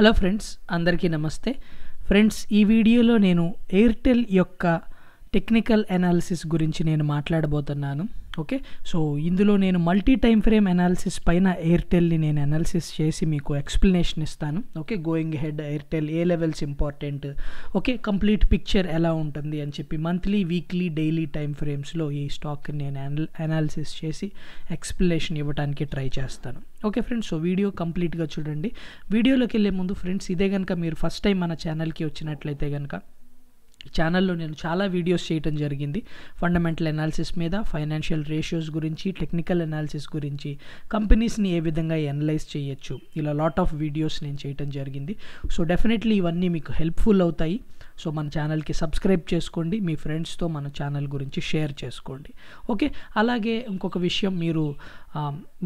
hello friends అందరికీ నమస్తే friends ఈ వీడియోలో నేను ఎయిర్టెల్ యొక్క టెక్నికల్ అనాలిసిస్ గురించి నేను మాట్లాడబోతున్నాను ఓకే సో ఇందులో నేను మల్టీ టైం ఫ్రేమ్ అనాలిసిస్ పైన ఎయిర్టెల్ని నేను అనాలిసిస్ చేసి మీకు ఎక్స్ప్లెనేషన్ ఇస్తాను ఓకే గోయింగ్ హెడ్ ఎయిర్టెల్ ఏ levels important okay complete picture ఎలా ఉంటుంది అని చెప్పి మంత్లీ వీక్లీ డైలీ టైం ఫ్రేమ్స్లో ఈ స్టాక్ని నేను అనాలిసిస్ చేసి ఎక్స్ప్లెనేషన్ ఇవ్వడానికి ట్రై చేస్తాను ఓకే ఫ్రెండ్స్ సో వీడియో కంప్లీట్గా చూడండి వీడియోలోకి వెళ్ళే ముందు ఫ్రెండ్స్ ఇదే కనుక మీరు ఫస్ట్ టైం మన ఛానల్కి వచ్చినట్లయితే కనుక ఛానల్లో నేను చాలా వీడియోస్ చేయటం జరిగింది ఫండమెంటల్ అనాలిసిస్ మీద ఫైనాన్షియల్ రేషియోస్ గురించి టెక్నికల్ అనాలిసిస్ గురించి కంపెనీస్ని ఏ విధంగా ఎనలైజ్ చేయొచ్చు ఇలా లాట్ ఆఫ్ వీడియోస్ నేను చేయటం జరిగింది సో డెఫినెట్లీ ఇవన్నీ మీకు హెల్ప్ఫుల్ అవుతాయి సో మన ఛానల్కి సబ్స్క్రైబ్ చేసుకోండి మీ ఫ్రెండ్స్తో మన ఛానల్ గురించి షేర్ చేసుకోండి ఓకే అలాగే ఇంకొక విషయం మీరు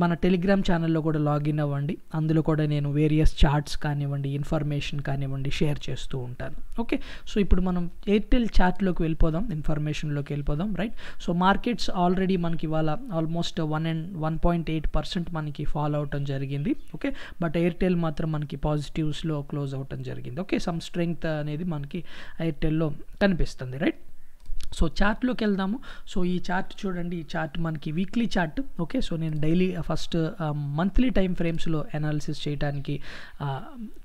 మన టెలిగ్రామ్ ఛానల్లో కూడా లాగిన్ అవ్వండి అందులో కూడా నేను వేరియస్ చార్ట్స్ కానివ్వండి ఇన్ఫర్మేషన్ కానివ్వండి షేర్ చేస్తూ ఉంటాను ఓకే సో ఇప్పుడు మనం ఎయిర్టెల్ చార్ట్లోకి వెళ్ళిపోదాం ఇన్ఫర్మేషన్లోకి వెళ్ళిపోదాం రైట్ సో మార్కెట్స్ ఆల్రెడీ మనకి ఇవాళ almost one and one point eight percent మనకి ఫాలో అవటం జరిగింది ఓకే బట్ ఎయిర్టెల్ మాత్రం మనకి పాజిటివ్స్లో క్లోజ్ అవటం జరిగింది ఓకే సమ్ స్ట్రెంగ్త్ అనేది మనకి ఎయిర్టెల్లో కనిపిస్తుంది రైట్ సో చార్ట్లోకి వెళ్దాము సో ఈ చార్ట్ చూడండి ఈ చార్ట్ మనకి వీక్లీ చార్ట్ ఓకే సో నేను డైలీ ఫస్ట్ మంత్లీ టైం ఫ్రేమ్స్లో అనాలిసిస్ చేయడానికి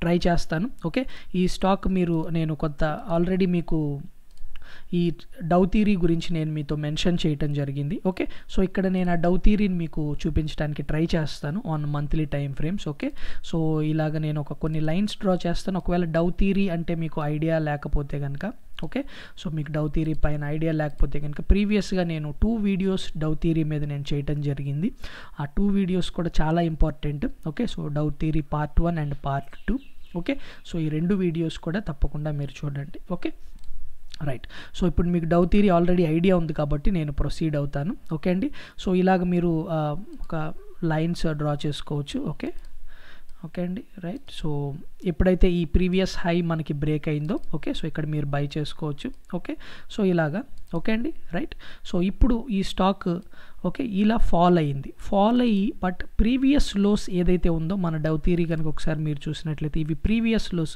ట్రై చేస్తాను ఓకే ఈ స్టాక్ మీరు నేను కొంత ఆల్రెడీ మీకు ఈ డౌ థీరీ గురించి నేను మీతో మెన్షన్ చేయటం జరిగింది ఓకే సో ఇక్కడ నేను ఆ డౌ థీరీని మీకు చూపించడానికి ట్రై చేస్తాను on monthly time frames okay so ఇలాగ నేను ఒక కొన్ని లైన్స్ డ్రా చేస్తాను ఒకవేళ డౌ థీరీ అంటే మీకు ఐడియా లేకపోతే కనుక ఓకే సో మీకు డౌ థీరీ పైన ఐడియా లేకపోతే కనుక ప్రీవియస్గా నేను టూ వీడియోస్ డౌ థీరీ మీద నేను చేయటం జరిగింది ఆ టూ వీడియోస్ కూడా చాలా important okay so Dow theory part one and part two okay so ఈ రెండు వీడియోస్ కూడా తప్పకుండా మీరు చూడండి ఓకే రైట్ సో ఇప్పుడు మీకు డౌ థీరీ ఆల్రెడీ ఐడియా ఉంది కాబట్టి నేను ప్రొసీడ్ అవుతాను ఓకే అండి సో ఇలాగ మీరు ఒక లైన్స్ డ్రా చేసుకోవచ్చు ఓకే ఓకే అండి రైట్ సో ఎప్పుడైతే ఈ ప్రీవియస్ హై మనకి బ్రేక్ అయిందో ఓకే సో ఇక్కడ మీరు బై చేసుకోవచ్చు ఓకే సో ఇలాగా ఓకే అండి రైట్ సో ఇప్పుడు ఈ స్టాక్ ఓకే ఇలా ఫాల్ అయ్యింది ఫాల్ అయ్యి బట్ ప్రీవియస్ లోస్ ఏదైతే ఉందో మన డౌ థీరీ కనుక ఒకసారి మీరు చూసినట్లయితే ఇవి previous lows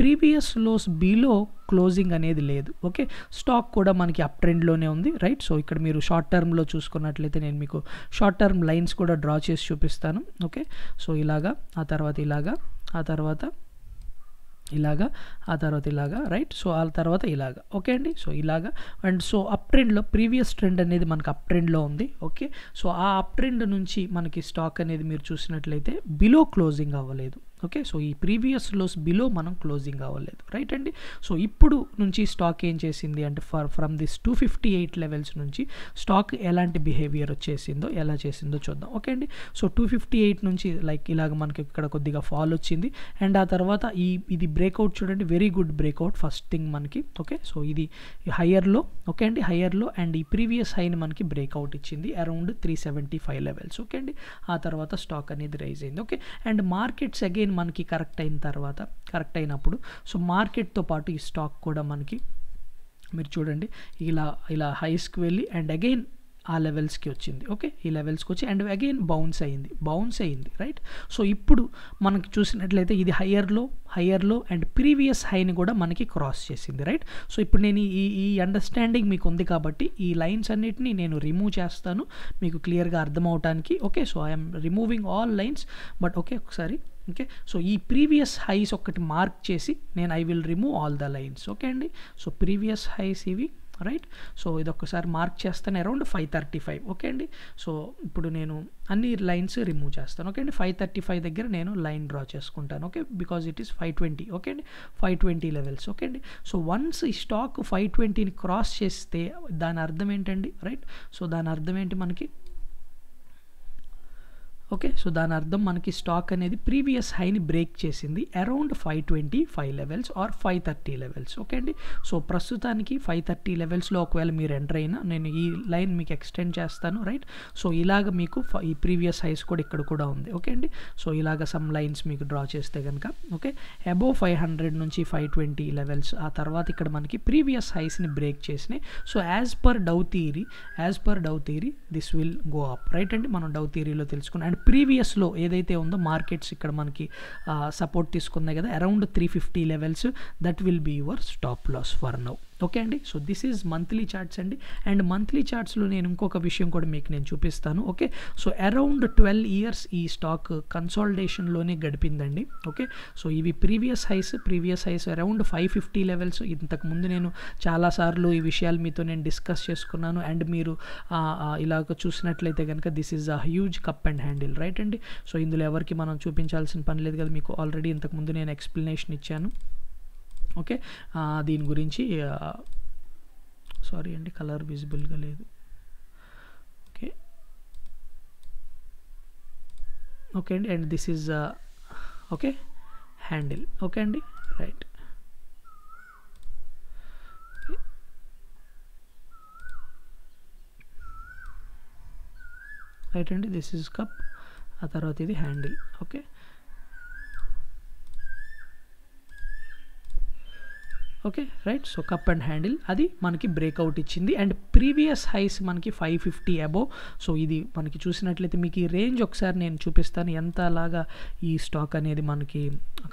previous lows below closing అనేది లేదు ఓకే స్టాక్ కూడా మనకి అప్ ట్రెండ్లోనే ఉంది రైట్ సో ఇక్కడ మీరు షార్ట్ టర్మ్లో చూసుకున్నట్లయితే నేను మీకు షార్ట్ టర్మ్ లైన్స్ కూడా డ్రా చేసి చూపిస్తాను ఓకే సో ఇలాగా ఆ తర్వాత ఇలాగా ఆ తర్వాత ఇలాగా ఆ తర్వాత ఇలాగా రైట్ సో ఆ తర్వాత ఇలాగా ఓకే అండి సో ఇలాగా అండ్ సో అప్ ట్రెండ్లో ప్రీవియస్ ట్రెండ్ అనేది మనకు అప్ ట్రెండ్లో ఉంది ఓకే సో ఆ అప్ ట్రెండ్ నుంచి మనకి స్టాక్ అనేది మీరు చూసినట్లయితే బిలో క్లోజింగ్ అవ్వలేదు ఓకే సో ఈ ప్రీవియస్ లోస్ బిలో మనం క్లోజింగ్ అవ్వలేదు రైట్ అండి సో ఇప్పుడు నుంచి స్టాక్ ఏం చేసింది అంటే for from this two fifty eight levels నుంచి స్టాక్ ఎలాంటి బిహేవియర్ వచ్చేసిందో ఎలా చేసిందో చూద్దాం ఓకే అండి సో టూ ఫిఫ్టీ ఎయిట్ నుంచి లైక్ ఇలాగ మనకి ఇక్కడ కొద్దిగా ఫాల్ వచ్చింది అండ్ ఆ తర్వాత ఈ ఇది బ్రేక్అవుట్ చూడండి very good breakout first thing మనకి ఓకే సో ఇది హయ్యర్లో ఓకే అండి హయ్యర్లో అండ్ ఈ ప్రీవియస్ హైని మనకి బ్రేక్అవుట్ ఇచ్చింది around three seventy five levels okay అండి ఆ తర్వాత స్టాక్ అనేది రైజ్ అయింది okay and markets again again మనకి కరెక్ట్ అయిన తర్వాత కరెక్ట్ అయినప్పుడు సో మార్కెట్తో పాటు ఈ స్టాక్ కూడా మనకి మీరు చూడండి ఇలా ఇలా హైస్కి వెళ్ళి అండ్ అగైన్ ఆ లెవెల్స్కి వచ్చింది ఓకే ఈ లెవెల్స్కి వచ్చి అండ్ అగైన్ బౌన్స్ అయింది బౌన్స్ అయింది రైట్ సో ఇప్పుడు మనకు చూసినట్లయితే ఇది హయ్యర్లో హయ్యర్లో అండ్ ప్రీవియస్ హైని కూడా మనకి క్రాస్ చేసింది రైట్ సో ఇప్పుడు నేను ఈ ఈ అండర్స్టాండింగ్ మీకు ఉంది కాబట్టి ఈ లైన్స్ అన్నిటిని నేను రిమూవ్ చేస్తాను మీకు క్లియర్గా అర్థం అవటానికి okay so I'm removing all lines but okay ఒకసారి ఓకే సో ఈ ప్రీవియస్ హైస్ ఒకటి మార్క్ చేసి నేను I will remove all the lines okay అండి సో ప్రీవియస్ హైస్ ఇవి రైట్ సో ఇది ఒకసారి మార్క్ చేస్తాను around five thirty five okay అండి సో ఇప్పుడు నేను అన్ని లైన్స్ రిమూవ్ చేస్తాను ఓకే అండి ఫైవ్ థర్టీ ఫైవ్ దగ్గర నేను లైన్ డ్రా చేసుకుంటాను okay because it is five twenty okay అండి ఫైవ్ ట్వంటీ లెవెల్స్ ఓకే అండి సో వన్స్ ఈ స్టాక్ ఫైవ్ ట్వంటీని క్రాస్ చేస్తే దాని అర్థం ఏంటండి రైట్ సో దాని అర్థం ఏంటి మనకి ఓకే సో దాని అర్థం మనకి స్టాక్ అనేది ప్రీవియస్ హైని బ్రేక్ చేసింది around five twenty five levels or five thirty levels okay అండి సో ప్రస్తుతానికి ఫైవ్ థర్టీ లెవెల్స్లో ఒకవేళ మీరు ఎంటర్ అయినా నేను ఈ లైన్ మీకు ఎక్స్టెండ్ చేస్తాను రైట్ సో ఇలాగ మీకు ఈ ప్రీవియస్ హైస్ కూడా ఇక్కడ కూడా ఉంది ఓకే అండి సో ఇలాగ సమ్ లైన్స్ మీకు డ్రా చేస్తే కనుక ఓకే అబోవ్ ఫైవ్ హండ్రెడ్ నుంచి ఫైవ్ ట్వంటీ లెవెల్స్ ఆ తర్వాత ఇక్కడ మనకి ప్రీవియస్ హైస్ని బ్రేక్ చేసినాయి so as per Dow theory as per Dow theory this will go up right అండి మనం డౌ థీరీలో తెలుసుకున్నాం అండ్ ప్రీవియస్లో ఏదైతే ఉందో మార్కెట్స్ ఇక్కడ మనకి సపోర్ట్ తీసుకున్నాయి కదా around three fifty levels that will be your stop loss for now okay అండి so this is monthly charts అండి అండ్ మంత్లీ చార్ట్స్లో నేను ఇంకొక విషయం కూడా మీకు నేను చూపిస్తాను okay so around twelve years ఈ స్టాక్ కన్సాలిడేషన్లోనే గడిపిందండి ఓకే సో ఇవి previous highs previous highs around five fifty levels ఇంతకుముందు నేను చాలాసార్లు ఈ విషయాలు మీతో నేను డిస్కస్ చేసుకున్నాను అండ్ మీరు ఇలాగ చూసినట్లయితే కనుక this is a huge cup and handle right అండి సో ఇందులో ఎవరికి మనం చూపించాల్సిన పని లేదు కదా మీకు ఆల్రెడీ ఇంతకుముందు నేను ఎక్స్ప్లెనేషన్ ఇచ్చాను ఓకే దీని గురించి సారీ అండి కలర్ విజిబుల్గా లేదు ఓకే ఓకే అండి and this is okay handle okay అండి రైట్ రైట్ అండి దిస్ ఈజ్ కప్ ఆ తర్వాత ఇది handle okay okay right so cup and handle అది మనకి బ్రేక్అవుట్ ఇచ్చింది అండ్ ప్రీవియస్ హైస్ మనకి ఫైవ్ ఫిఫ్టీ అబోవ్ సో ఇది మనకి చూసినట్లయితే మీకు ఈ రేంజ్ ఒకసారి నేను చూపిస్తాను ఎంత లాగా ఈ స్టాక్ అనేది మనకి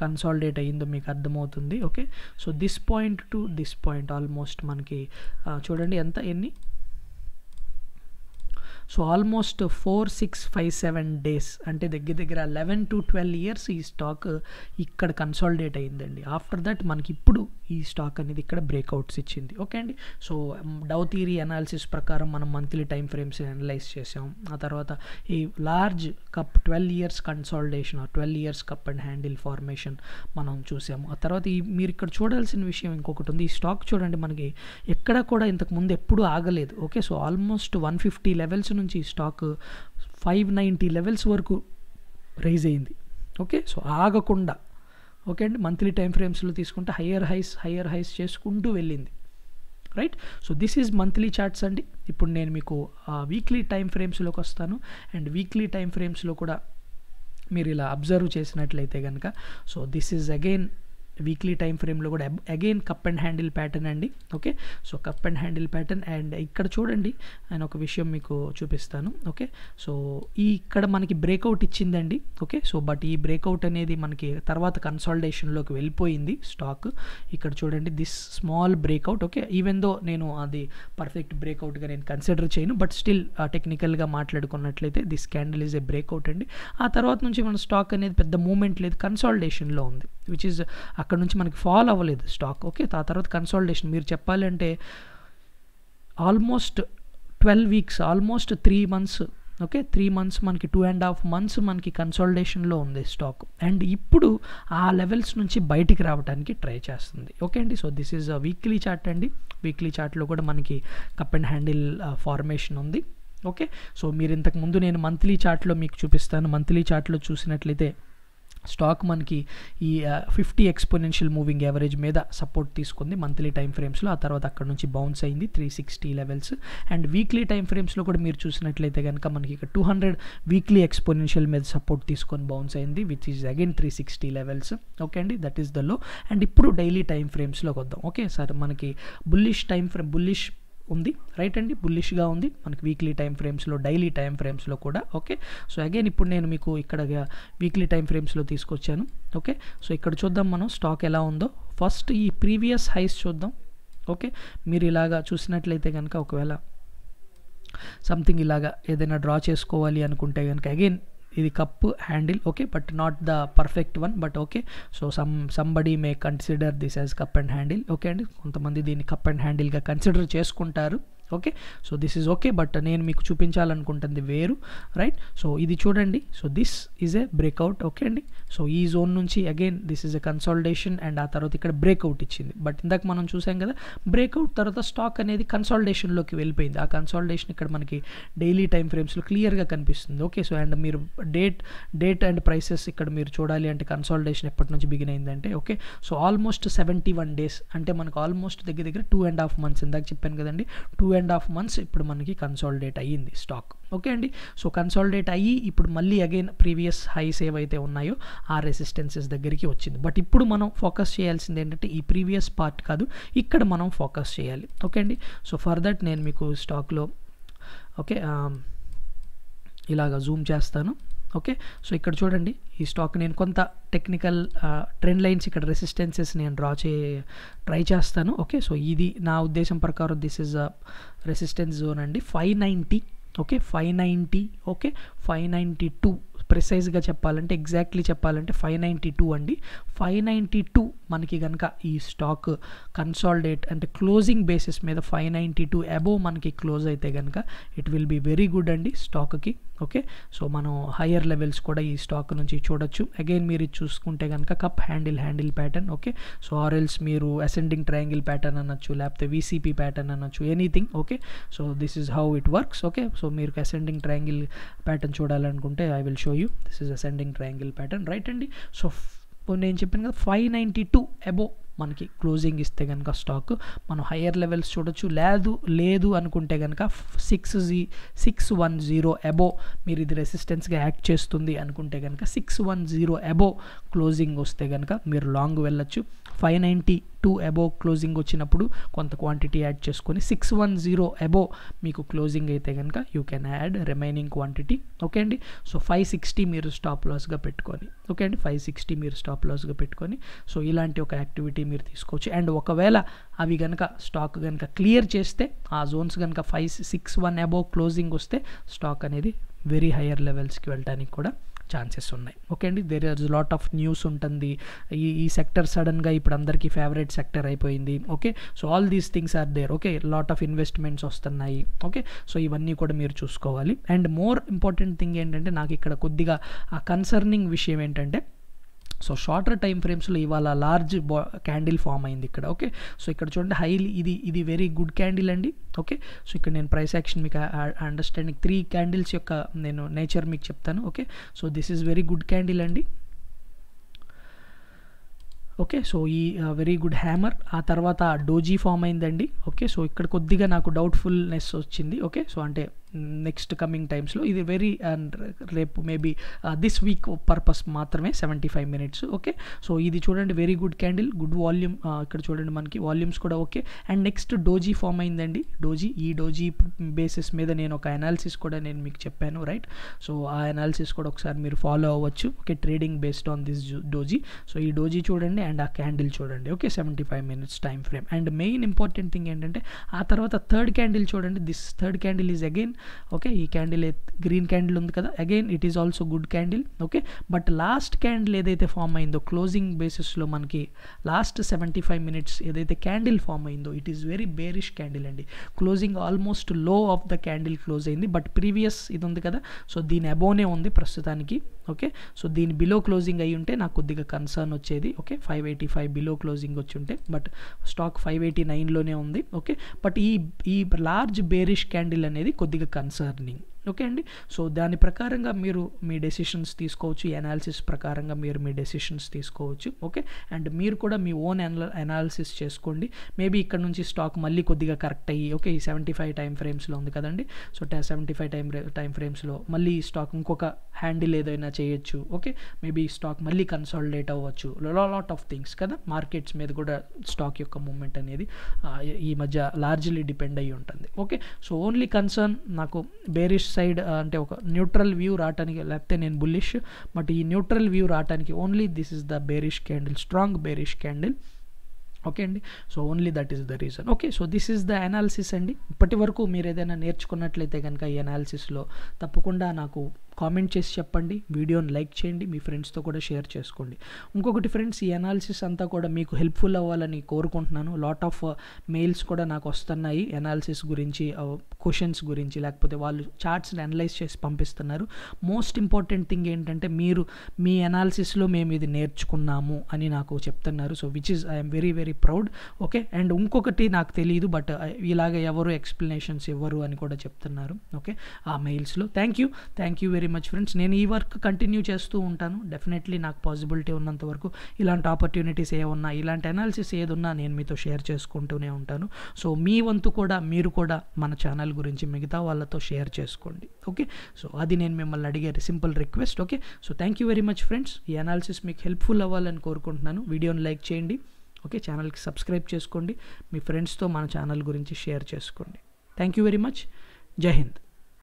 కన్సాలిడేట్ అయ్యిందో మీకు అర్థమవుతుంది okay so this point to this point almost మనకి చూడండి ఎంత ఎన్ని so almost four six five seven days అంటే దగ్గర దగ్గర లెవెన్ టు ట్వెల్వ్ ఇయర్స్ ఈ స్టాక్ ఇక్కడ కన్సాలిడేట్ అయిందండి ఆఫ్టర్ దట్ మనకి ఇప్పుడు ఈ స్టాక్ అనేది ఇక్కడ బ్రేక్అవుట్స్ ఇచ్చింది ఓకే అండి సో డౌ థీరీ అనాలిసిస్ ప్రకారం మనం మంత్లీ టైం ఫ్రేమ్స్ అనలైజ్ చేసాం ఆ తర్వాత ఈ large cup twelve years consolidation twelve years cup and handle formation మనం చూసాము ఆ తర్వాత ఈ మీరు ఇక్కడ చూడాల్సిన విషయం ఇంకొకటి ఉంది ఈ స్టాక్ చూడండి మనకి ఎక్కడ కూడా ఇంతకుముందు ఎప్పుడు ఆగలేదు okay so almost one fifty levels నుంచి స్టాక్ ఫైవ్ నైంటీ లెవెల్స్ వరకు రైజ్ అయింది ఓకే సో ఆగకుండా ఓకే అండి మంత్లీ టైం ఫ్రేమ్స్లో తీసుకుంటే హయ్యర్ హైస్ హయ్యర్ హైస్ చేసుకుంటూ వెళ్ళింది right so this is monthly charts అండి ఇప్పుడు నేను మీకు వీక్లీ టైం ఫ్రేమ్స్లోకి వస్తాను అండ్ వీక్లీ టైం ఫ్రేమ్స్లో కూడా మీరు ఇలా అబ్జర్వ్ చేసినట్లయితే కనుక so this is again weekly time ఫ్రేమ్లో కూడా again cup and handle pattern అండి okay so cup and handle pattern and ఇక్కడ చూడండి నేను ఒక విషయం మీకు చూపిస్తాను ఓకే సో ఈ ఇక్కడ మనకి బ్రేక్అవుట్ ఇచ్చిందండి ఓకే సో బట్ ఈ బ్రేక్అవుట్ అనేది మనకి తర్వాత కన్సల్టేషన్లోకి వెళ్ళిపోయింది స్టాక్ ఇక్కడ చూడండి this small breakout okay even though నేను అది పర్ఫెక్ట్ బ్రేక్అవుట్గా నేను కన్సిడర్ చేయను బట్ స్టిల్ టెక్నికల్గా మాట్లాడుకున్నట్లయితే this candle is a breakout అండి ఆ తర్వాత నుంచి మన స్టాక్ అనేది పెద్ద మూమెంట్ లేదు కన్సల్టేషన్లో ఉంది విచ్ ఈజ్ అక్కడ నుంచి మనకి ఫాల్ అవ్వలేదు స్టాక్ ఓకే ఆ తర్వాత కన్సాలిడేషన్ మీరు చెప్పాలంటే almost twelve weeks almost three months okay three months మనకి టూ అండ్ హాఫ్ మంత్స్ మనకి కన్సల్టేషన్లో ఉంది స్టాక్ అండ్ ఇప్పుడు ఆ లెవెల్స్ నుంచి బయటికి రావడానికి ట్రై చేస్తుంది ఓకే అండి so this is weekly chart అండి వీక్లీ చార్ట్లో కూడా మనకి కప్ అండ్ హ్యాండిల్ ఫార్మేషన్ ఉంది ఓకే సో మీరు ఇంతకుముందు నేను మంత్లీ చార్ట్లో మీకు చూపిస్తాను మంత్లీ చార్ట్లో చూసినట్లయితే స్టాక్ మనకి ఈ ఫిఫ్టీ ఎక్స్పోనెన్షియల్ మూవింగ్ యావరేజ్ మీద సపోర్ట్ తీసుకుంది మంత్లీ టైం ఫ్రేమ్స్లో ఆ తర్వాత అక్కడ నుంచి బౌన్స్ అయింది three sixty levels and weekly time ఫ్రేమ్స్లో కూడా మీరు చూసినట్లయితే కనుక మనకి ఇక్కడ టూ హండ్రెడ్ వీక్లీ ఎక్స్పోనెన్షియల్ మీద సపోర్ట్ తీసుకొని బౌన్స్ అయింది which is again three sixty levels okay అండి that is the low and ఇప్పుడు డైలీ టైం ఫ్రేమ్స్లోకి వద్దాం ఓకే సార్ మనకి బుల్లిష్ టైం ఫ్రేమ్ బుల్లిష్ ఉంది రైట్ అండి బుల్లిష్గా ఉంది మనకి వీక్లీ టైం ఫ్రేమ్స్లో డైలీ టైం ఫ్రేమ్స్లో కూడా ఓకే సో అగైన్ ఇప్పుడు నేను మీకు ఇక్కడ వీక్లీ టైం ఫ్రేమ్స్లో తీసుకొచ్చాను ఓకే సో ఇక్కడ చూద్దాం మనం స్టాక్ ఎలా ఉందో ఫస్ట్ ఈ ప్రీవియస్ హైస్ చూద్దాం ఓకే మీరు ఇలాగా చూసినట్లయితే కనుక ఒకవేళ సంథింగ్ ఇలాగా ఏదైనా డ్రా చేసుకోవాలి అనుకుంటే కనుక అగైన్ ఇది cup handle okay but not the perfect one but okay so some somebody may consider this as cup and handle okay అండి కొంతమంది దీన్ని కప్ అండ్ హ్యాండిల్గా కన్సిడర్ చేసుకుంటారు okay so this is okay but నేను మీకు చూపించాలనుకుంటుంది వేరు రైట్ సో ఇది చూడండి so this is a breakout okay అండి సో ఈ జోన్ నుంచి again this is a consolidation and ఆ తర్వాత ఇక్కడ బ్రేక్అవుట్ ఇచ్చింది బట్ ఇందాక మనం చూసాం కదా బ్రేక్అవుట్ తర్వాత స్టాక్ అనేది కన్సాలిడేషన్లోకి వెళ్ళిపోయింది ఆ కన్సాలిడేషన్ ఇక్కడ మనకి డైలీ టైం ఫ్రేమ్స్లో క్లియర్గా కనిపిస్తుంది ఓకే సో అండ్ మీరు డేట్ డేట్ అండ్ ప్రైసెస్ ఇక్కడ మీరు చూడాలి అంటే కన్సాలిడేషన్ ఎప్పటి నుంచి బిగిన్ అయిందంటే okay so almost seventy one days అంటే మనకు ఆల్మోస్ట్ దగ్గర దగ్గర టూ అండ్ హాఫ్ మంత్స్ ఇందాక చెప్పాను కదండి టూ అండ్ హాఫ్ మంత్స్ ఇప్పుడు మనకి కన్సాలిడేట్ అయ్యింది స్టాక్ ఓకే అండి సో కన్సాలిడేట్ అయ్యి ఇప్పుడు మళ్ళీ అగైన్ ప్రీవియస్ హైస్ ఏవైతే ఉన్నాయో ఆ రెసిస్టెన్సెస్ దగ్గరికి వచ్చింది బట్ ఇప్పుడు మనం ఫోకస్ చేయాల్సింది ఏంటంటే ఈ ప్రీవియస్ పార్ట్ కాదు ఇక్కడ మనం ఫోకస్ చేయాలి ఓకే అండి సో ఫర్ దట్ నేను మీకు స్టాక్లో ఓకే ఇలాగ జూమ్ చేస్తాను ఓకే సో ఇక్కడ చూడండి ఈ స్టాక్ నేను కొంత టెక్నికల్ ట్రెండ్ లైన్స్ ఇక్కడ రెసిస్టెన్సెస్ నేను డ్రా చే ట్రై చేస్తాను ఓకే సో ఇది నా ఉద్దేశం ప్రకారం this is a resistance zone అండి five ninety okay five ninety okay five ninety two ప్రిసైజ్గా చెప్పాలంటే ఎగ్జాక్ట్లీ చెప్పాలంటే ఫైవ్ నైంటీ టూ అండి ఫైవ్ నైంటీ టూ మనకి కనుక ఈ స్టాక్ కన్సాలిడేట్ అంటే క్లోజింగ్ బేసిస్ మీద ఫైవ్ నైంటీ టూ అబోవ్ మనకి క్లోజ్ అయితే కనుక it will be very good అండి స్టాక్కి ఓకే సో మనం హయ్యర్ లెవెల్స్ కూడా ఈ స్టాక్ నుంచి చూడొచ్చు అగైన్ మీరు ఇది చూసుకుంటే కనుక cup handle handle pattern okay so or else మీరు అసెండింగ్ ట్రయాంగిల్ ప్యాటర్న్ అనొచ్చు లేకపోతే వీసీపీ ప్యాటర్న్ అనొచ్చు anything okay so this is how it works okay so మీరు అసెండింగ్ ట్రయాంగిల్ ప్యాటర్న్ చూడాలనుకుంటే I will show you this is ascending triangle pattern right అండి సో నేను చెప్పాను కదా ఫైవ్ నైంటీ టూ అబో మనకి క్లోజింగ్ ఇస్తే కనుక స్టాక్ మనం హయ్యర్ లెవెల్స్ చూడొచ్చు లేదు లేదు అనుకుంటే కనుక సిక్స్ జీ సిక్స్ వన్ జీరో అబో మీరు ఇది రెసిస్టెన్స్గా యాక్ట్ చేస్తుంది అనుకుంటే కనుక six one zero above closing వస్తే కనుక మీరు లాంగ్ వెళ్ళొచ్చు five ninety two above closing వచ్చినప్పుడు కొంత క్వాంటిటీ యాడ్ చేసుకొని సిక్స్ వన్ జీరో అబో మీకు క్లోజింగ్ అయితే కనుక you can add remaining quantity okay అండి సో ఫైవ్ సిక్స్టీ మీరు స్టాప్ లాస్గా పెట్టుకొని ఓకే అండి ఫైవ్ సిక్స్టీ మీరు స్టాప్ లాస్గా పెట్టుకొని సో ఇలాంటి ఒక యాక్టివిటీ మీరు తీసుకోవచ్చు అండ్ ఒకవేళ అవి కనుక స్టాక్ కనుక క్లియర్ చేస్తే ఆ జోన్స్ కనుక five six one above closing వస్తే స్టాక్ అనేది వెరీ హయ్యర్ లెవెల్స్కి వెళ్ళడానికి కూడా ఛాన్సెస్ ఉన్నాయి ఓకే అండి there are lot of news ఉంటుంది ఈ ఈ సెక్టర్ సడన్గా ఇప్పుడు అందరికీ ఫేవరెట్ సెక్టర్ అయిపోయింది okay so all these things are there okay lot of investments వస్తున్నాయి ఓకే సో ఇవన్నీ కూడా మీరు చూసుకోవాలి అండ్ మోర్ ఇంపార్టెంట్ థింగ్ ఏంటంటే నాకు ఇక్కడ కొద్దిగా కన్సర్నింగ్ విషయం ఏంటంటే సో షార్టర్ టైం ఫ్రేమ్స్లో ఇవాళ లార్జ్ బా క్యాండిల్ ఫామ్ అయింది ఇక్కడ ఓకే సో ఇక్కడ చూడండి హైలీ ఇది ఇది వెరీ గుడ్ క్యాండిల్ అండి ఓకే సో ఇక్కడ నేను ప్రైస్ యాక్షన్ మీకు అండర్స్టాండింగ్ త్రీ క్యాండిల్స్ యొక్క నేను నేచర్ మీకు చెప్తాను okay so this is very good candle అండి ఓకే సో ఈ వెరీ గుడ్ హ్యామర్ ఆ తర్వాత డోజీ ఫామ్ అయిందండి ఓకే సో ఇక్కడ కొద్దిగా నాకు డౌట్ఫుల్నెస్ వచ్చింది ఓకే సో అంటే నెక్స్ట్ కమింగ్ టైమ్స్లో ఇది వెరీ అండ్ రేపు మేబీ దిస్ వీక్ పర్పస్ మాత్రమే seventy five minutes okay so ఇది చూడండి very good candle good volume ఇక్కడ చూడండి మనకి వాల్యూమ్స్ కూడా okay and next doji form అయిందండి డోజీ ఈ డోజీ బేసిస్ మీద నేను ఒక అనాలిసిస్ కూడా నేను మీకు చెప్పాను రైట్ సో ఆ అనాలిసిస్ కూడా ఒకసారి మీరు ఫాలో అవ్వచ్చు okay trading based on this doji so ఈ డోజీ చూడండి అండ్ ఆ క్యాండిల్ చూడండి okay seventy five minutes time frame and main important thing ఏంటంటే ఆ తర్వాత థర్డ్ క్యాండిల్ చూడండి this third candle is again okay ఈ క్యాండిల్ గ్రీన్ క్యాండిల్ ఉంది కదా again it is also good candle okay but last candle ఏదైతే form అయిందో closing బేసిస్లో మనకి లాస్ట్ సెవెంటీ ఫైవ్ మినిట్స్ ఏదైతే క్యాండిల్ ఫామ్ అయిందో it is very bearish candle అండి closing almost low of the candle close అయింది బట్ ప్రీవియస్ ఇది ఉంది కదా సో దీని అబోనే ఉంది ప్రస్తుతానికి ఓకే సో దీని బిలో క్లోజింగ్ అయి ఉంటే నాకు కొద్దిగా కన్సర్న్ వచ్చేది okay five eighty five below closing వచ్చి ఉంటే బట్ స్టాక్ ఫైవ్ ఎయిటీ నైన్లోనే ఉంది ఓకే బట్ ఈ ఈ లార్జ్ బేరిష్ క్యాండిల్ అనేది కొద్దిగా concerning ఓకే అండి సో దాని ప్రకారంగా మీరు మీ డెసిషన్స్ తీసుకోవచ్చు అనాలిసిస్ ప్రకారంగా మీరు మీ డెసిషన్స్ తీసుకోవచ్చు ఓకే అండ్ మీరు కూడా మీ ఓన్ అనాలిసిస్ చేసుకోండి మేబీ ఇక్కడ నుంచి స్టాక్ మళ్ళీ కొద్దిగా కరెక్ట్ అయ్యి ఓకే ఈ సెవెంటీ ఫైవ్ టైం ఫ్రేమ్స్లో ఉంది కదండి so seventy five time time ఫ్రేమ్స్లో మళ్ళీ ఈ స్టాక్ ఇంకొక హ్యాండిల్ ఏదైనా చేయొచ్చు ఓకే మేబీ ఈ స్టాక్ మళ్ళీ కన్సాలిడేట్ అవ్వచ్చు లాట్ ఆఫ్ థింగ్స్ కదా మార్కెట్స్ మీద కూడా స్టాక్ యొక్క మూమెంట్ అనేది ఈ మధ్య లార్జ్లీ డిపెండ్ అయ్యి ఉంటుంది ఓకే సో ఓన్లీ కన్సర్న్ నాకు బేరిష్ సైడ్ అంటే ఒక న్యూట్రల్ వ్యూ రావడానికి లేకపోతే నేను బుల్లిష్ బట్ ఈ న్యూట్రల్ వ్యూ రావడానికి only this is the bearish candle strong bearish candle okay అండి so only that is the reason okay so this is the analysis అండి ఇప్పటి వరకు మీరు ఏదైనా నేర్చుకున్నట్లయితే కనుక ఈ అనాలిసిస్లో తప్పకుండా నాకు కామెంట్ చేసి చెప్పండి వీడియోని లైక్ చేయండి మీ ఫ్రెండ్స్తో కూడా షేర్ చేసుకోండి ఇంకొకటి ఫ్రెండ్స్ ఈ అనాలిసిస్ అంతా కూడా మీకు హెల్ప్ఫుల్ అవ్వాలని కోరుకుంటున్నాను లాట్ ఆఫ్ మెయిల్స్ కూడా నాకు వస్తున్నాయి అనాలిసిస్ గురించి క్వశ్చన్స్ uh, గురించి లేకపోతే వాళ్ళు చార్ట్స్ని అనలైజ్ చేసి పంపిస్తున్నారు మోస్ట్ ఇంపార్టెంట్ థింగ్ ఏంటంటే మీరు మీ అనాలిసిస్లో మేము ఇది నేర్చుకున్నాము అని నాకు చెప్తున్నారు so which is I'm very very proud okay and ఇంకొకటి నాకు తెలియదు బట్ uh, ఇలాగ ఎవరు ఎక్స్ప్లెనేషన్స్ ఇవ్వరు అని కూడా చెప్తున్నారు ఓకే ఆ మెయిల్స్లో thank you thank you very very much friends నేను ఈ వర్క్ కంటిన్యూ చేస్తూ ఉంటాను డెఫినెట్లీ నాకు పాసిబిలిటీ ఉన్నంత వరకు ఇలాంటి ఆపర్చునిటీస్ ఏ ఉన్నా ఇలాంటి అనాలిసిస్ ఏదున్నా నేను మీతో షేర్ చేసుకుంటూనే ఉంటాను సో మీ వంతు కూడా మీరు కూడా మన ఛానల్ గురించి మిగతా వాళ్ళతో షేర్ చేసుకోండి ఓకే సో అది నేను మిమ్మల్ని అడిగే simple request okay so thank you very much friends ఈ అనాలిసిస్ మీకు హెల్ప్ఫుల్ అవ్వాలని కోరుకుంటున్నాను వీడియోని లైక్ చేయండి ఓకే ఛానల్కి సబ్స్క్రైబ్ చేసుకోండి మీ ఫ్రెండ్స్తో మన ఛానల్ గురించి షేర్ చేసుకోండి థ్యాంక్ యూ వెరీ మచ్ జై హింద్